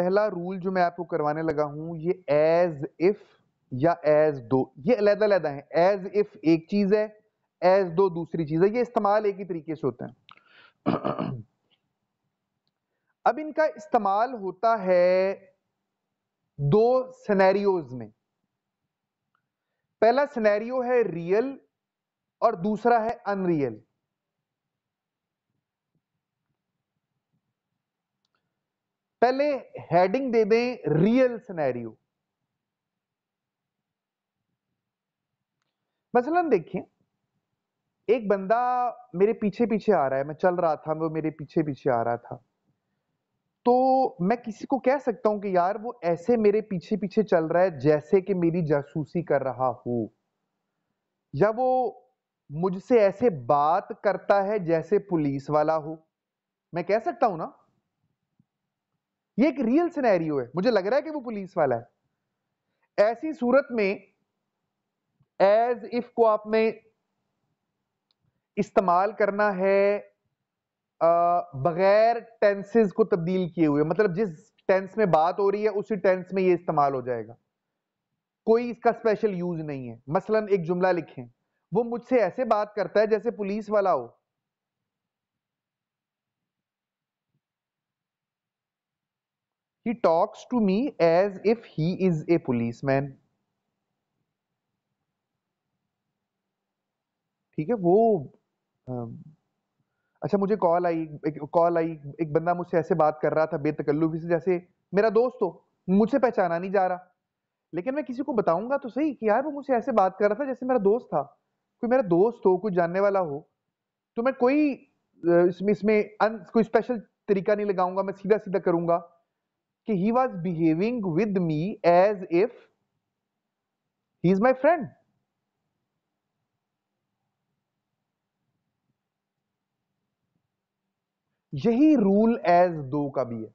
पहला रूल जो मैं आपको करवाने लगा हूं ये एज इफ या एज दो ये अलहदा अलहदा है एज इफ एक चीज है एज दो दूसरी चीज है ये इस्तेमाल एक ही तरीके से होता है अब इनका इस्तेमाल होता है दो सिनेरियोज में पहला सिनेरियो है रियल और दूसरा है अनरियल पहले हेडिंग दे दें रियल सिनेरियो मसलन देखिए एक बंदा मेरे पीछे पीछे आ रहा है मैं चल रहा था वो मेरे पीछे पीछे आ रहा था तो मैं किसी को कह सकता हूं कि यार वो ऐसे मेरे पीछे पीछे चल रहा है जैसे कि मेरी जासूसी कर रहा हो या वो मुझसे ऐसे बात करता है जैसे पुलिस वाला हो मैं कह सकता हूं ना ये एक रियल सिनेरियो है मुझे लग रहा है कि वो पुलिस वाला है ऐसी सूरत में एज इफ को आपने इस्तेमाल करना है बगैर टेंसेस को तब्दील किए हुए मतलब जिस टेंस में बात हो रही है उसी टेंस में ये इस्तेमाल हो जाएगा कोई इसका स्पेशल यूज नहीं है मसलन एक जुमला लिखें वो मुझसे ऐसे बात करता है जैसे पुलिस वाला हो he talks to me as if he is a policeman ठीक है वो अच्छा मुझे कॉल आई कॉल आई एक बंदा मुझसे ऐसे बात कर रहा था बेतकल्लुफी से जैसे मेरा दोस्त हो मुझसे पहचाना नहीं जा रहा लेकिन मैं किसी को बताऊंगा तो सही कि यार वो मुझसे ऐसे बात कर रहा था जैसे मेरा दोस्त था कोई मेरा दोस्त हो कुछ जानने वाला हो तो मैं कोई इसमें इसमें कोई स्पेशल तरीका नहीं लगाऊंगा मैं सीधा सीधा करूंगा कि he was behaving with me as if he is my friend यही रूल एज दो का भी है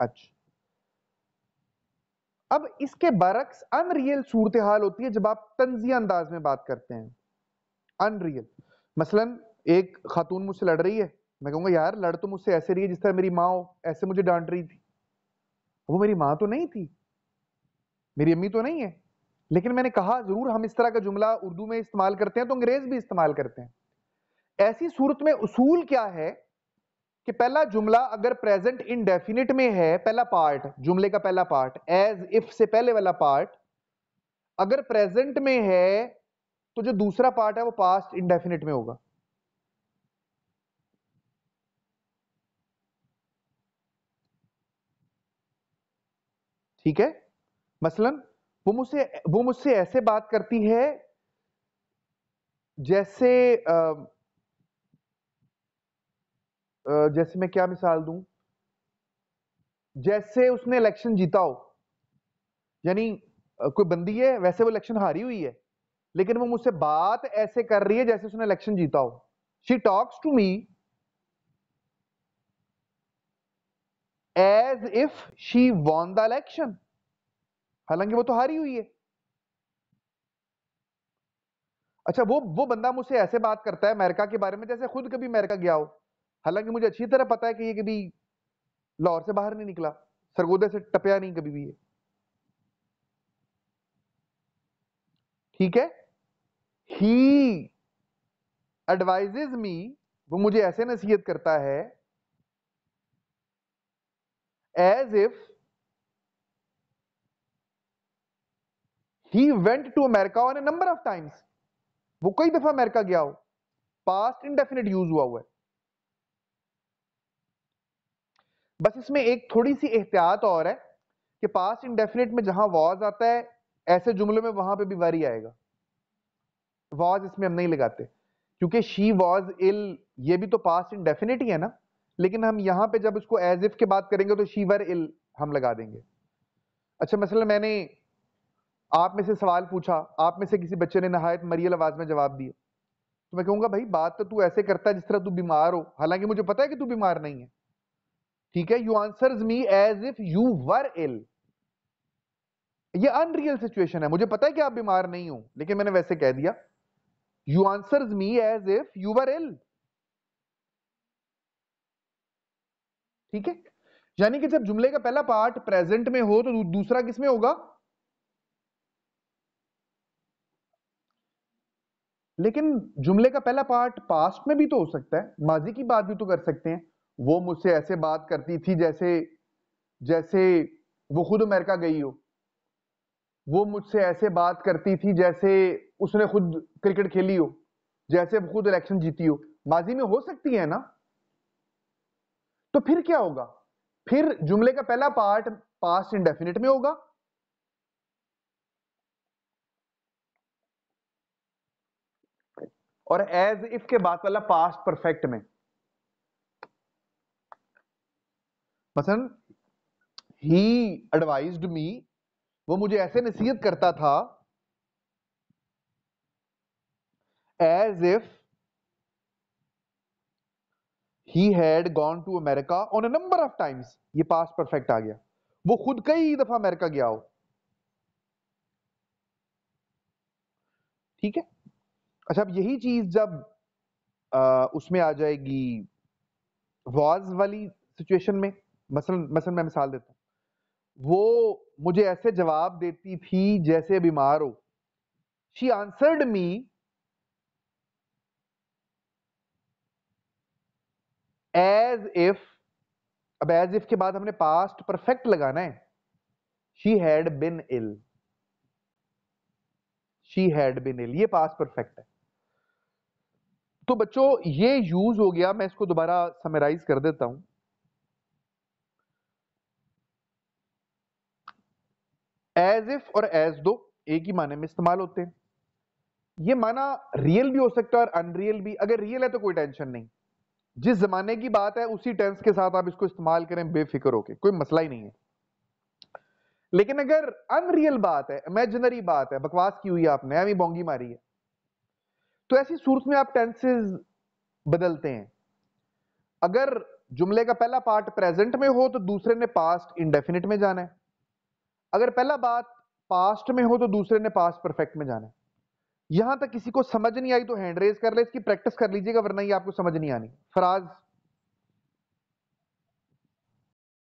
अच्छा अब इसके बरक्स अनरियल सूरत हाल होती है जब आप तंजी अंदाज में बात करते हैं अनरियल मसलन एक खातून मुझसे लड़ रही है मैं कहूँगा यार लड़ तो मुझसे ऐसे रही है जिस तरह मेरी माँ हो ऐसे मुझे डांट रही थी वो मेरी माँ तो नहीं थी मेरी अम्मी तो नहीं है लेकिन मैंने कहा जरूर हम इस तरह का जुमला उर्दू में इस्तेमाल करते हैं तो अंग्रेज भी इस्तेमाल करते हैं ऐसी सूरत में उसूल क्या है कि पहला जुमला अगर प्रेजेंट इनडेफिनिट में है पहला पार्ट जुमले का पहला पार्ट एज इफ से पहले वाला पार्ट अगर प्रेजेंट में है तो जो दूसरा पार्ट है वो पास्ट इनडेफिनिट में होगा ठीक है मसलन वो मुझसे वो मुझसे ऐसे बात करती है जैसे आ, आ, जैसे मैं क्या मिसाल दूं जैसे उसने इलेक्शन जीता हो यानी कोई बंदी है वैसे वो इलेक्शन हारी हुई है लेकिन वो मुझसे बात ऐसे कर रही है जैसे उसने इलेक्शन जीता हो she talks to me as if she won the election हालांकि वो तो हारी हुई है अच्छा वो वो बंदा मुझसे ऐसे बात करता है अमेरिका के बारे में जैसे खुद कभी अमेरिका गया हो हालांकि मुझे अच्छी तरह पता है कि ये कभी लाहौर से बाहर नहीं निकला सरगोदे से टपया नहीं कभी भी ये ठीक है ही एडवाइजेज मी वो मुझे ऐसे नसीहत करता है as if he went to America on a number of times. वो कई दफा अमेरिका गया हो पास्ट इनडेफिनेट यूज हुआ हुआ है बस इसमें एक थोड़ी सी एहतियात और है कि पास्ट इंडेफिनेट में जहां वॉज आता है ऐसे जुमले में वहां पे भी वारी आएगा वॉज इसमें हम नहीं लगाते क्योंकि शी वॉज इल ये भी तो पास्ट इंडेफिनेट ही है ना लेकिन हम यहां पे जब उसको एज इफ के बात करेंगे तो शीवर इल हम लगा देंगे अच्छा मसलन मैंने आप में से सवाल पूछा आप में से किसी बच्चे ने नहायत मरियल आवाज़ में जवाब दिया तो मैं कहूंगा भाई बात तो तू ऐसे करता है जिस तरह तू बीमार हो हालांकि मुझे पता है कि तू बीमार नहीं है ठीक है you answer me as if you were ill ये अनरियल सिचुएशन है मुझे पता है कि आप बीमार नहीं हो लेकिन मैंने वैसे कह दिया you answer me as if you were ill ठीक है यानी कि जब जुमले का पहला पार्ट प्रेजेंट में हो तो दूसरा किसमें होगा लेकिन जुमले का पहला पार्ट पास्ट में भी तो हो सकता है माजी की बात भी तो कर सकते हैं वो मुझसे ऐसे बात करती थी जैसे जैसे वो खुद अमेरिका गई हो वो मुझसे ऐसे बात करती थी जैसे उसने खुद क्रिकेट खेली हो जैसे वो खुद इलेक्शन जीती हो माजी में हो सकती है ना तो फिर क्या होगा फिर जुमले का पहला पार्ट पास्ट इंडेफिनिट में होगा और एज इफ के बाद वाला पास्ट परफेक्ट में मसन ही एडवाइज्ड मी वो मुझे ऐसे नसीहत करता था as if he had gone to America on a number of times ये पास परफेक्ट आ गया वो खुद कई दफा अमेरिका गया हो ठीक है अच्छा अब यही चीज जब आ, उसमें आ जाएगी वॉज वाली सिचुएशन में मसलन मसलन मैं मिसाल देता हूं वो मुझे ऐसे जवाब देती थी जैसे बीमार हो she answered me as if अब एज इफ के बाद हमने पास्ट परफेक्ट लगाना है she had been ill she had been ill ये पास्ट परफेक्ट है तो बच्चों ये यूज हो गया मैं इसको दोबारा समराइज कर देता हूं एज इफ और एज दो एक ही माने में इस्तेमाल होते हैं ये माना रियल भी हो सकता है और अनरियल भी अगर रियल है तो कोई टेंशन नहीं जिस जमाने की बात है उसी टेंस के साथ आप इसको इस्तेमाल करें बेफिक्र होके कोई मसला ही नहीं है लेकिन अगर अनरियल बात है इमेजिनरी बात है बकवास की हुई आपने अभी बोंगी मारी है तो ऐसी सूरत में आप टेंसेज बदलते हैं अगर जुमले का पहला पार्ट प्रेजेंट में हो तो दूसरे ने पास्ट इंडेफिनिट में जाना है अगर पहला बात पास्ट में हो तो दूसरे ने पास्ट परफेक्ट में जाना है यहां तक किसी को समझ नहीं आई तो हैंड रेज कर ले इसकी प्रैक्टिस कर लीजिएगा वरना ये आपको समझ नहीं आनी फराज